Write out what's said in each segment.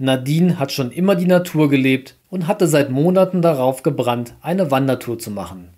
Nadine hat schon immer die Natur gelebt und hatte seit Monaten darauf gebrannt, eine Wandertour zu machen.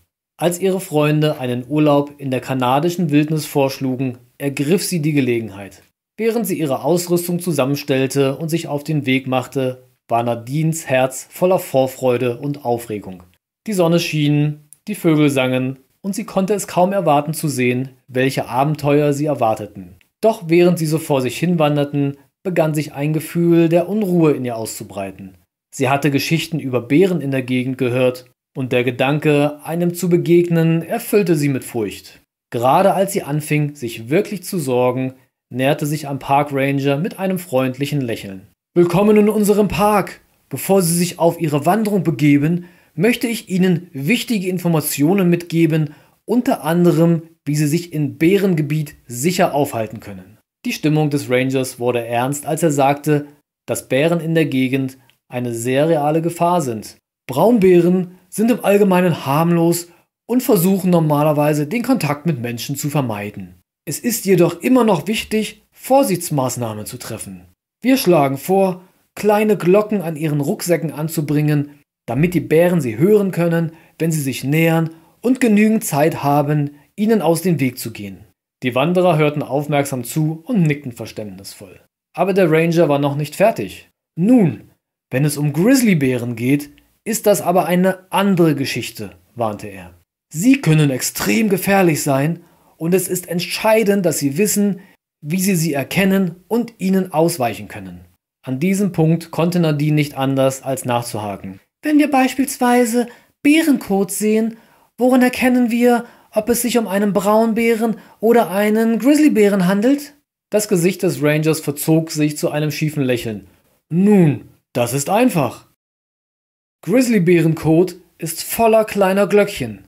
Als ihre Freunde einen Urlaub in der kanadischen Wildnis vorschlugen, ergriff sie die Gelegenheit. Während sie ihre Ausrüstung zusammenstellte und sich auf den Weg machte, war Nadines Herz voller Vorfreude und Aufregung. Die Sonne schien, die Vögel sangen und sie konnte es kaum erwarten zu sehen, welche Abenteuer sie erwarteten. Doch während sie so vor sich hinwanderten, begann sich ein Gefühl der Unruhe in ihr auszubreiten. Sie hatte Geschichten über Bären in der Gegend gehört, und der Gedanke, einem zu begegnen, erfüllte sie mit Furcht. Gerade als sie anfing, sich wirklich zu sorgen, näherte sich ein Parkranger mit einem freundlichen Lächeln. Willkommen in unserem Park! Bevor Sie sich auf Ihre Wanderung begeben, möchte ich Ihnen wichtige Informationen mitgeben, unter anderem, wie Sie sich in Bärengebiet sicher aufhalten können. Die Stimmung des Rangers wurde ernst, als er sagte, dass Bären in der Gegend eine sehr reale Gefahr sind. Braunbären sind im Allgemeinen harmlos und versuchen normalerweise den Kontakt mit Menschen zu vermeiden. Es ist jedoch immer noch wichtig, Vorsichtsmaßnahmen zu treffen. Wir schlagen vor, kleine Glocken an ihren Rucksäcken anzubringen, damit die Bären sie hören können, wenn sie sich nähern und genügend Zeit haben, ihnen aus dem Weg zu gehen. Die Wanderer hörten aufmerksam zu und nickten verständnisvoll. Aber der Ranger war noch nicht fertig. Nun, wenn es um Grizzlybären geht, ist das aber eine andere Geschichte, warnte er. Sie können extrem gefährlich sein und es ist entscheidend, dass Sie wissen, wie Sie sie erkennen und ihnen ausweichen können. An diesem Punkt konnte Nadine nicht anders, als nachzuhaken. Wenn wir beispielsweise Bärenkot sehen, woran erkennen wir, ob es sich um einen Braunbären oder einen Grizzlybären handelt? Das Gesicht des Rangers verzog sich zu einem schiefen Lächeln. Nun, das ist einfach. Grizzlybärencode ist voller kleiner Glöckchen.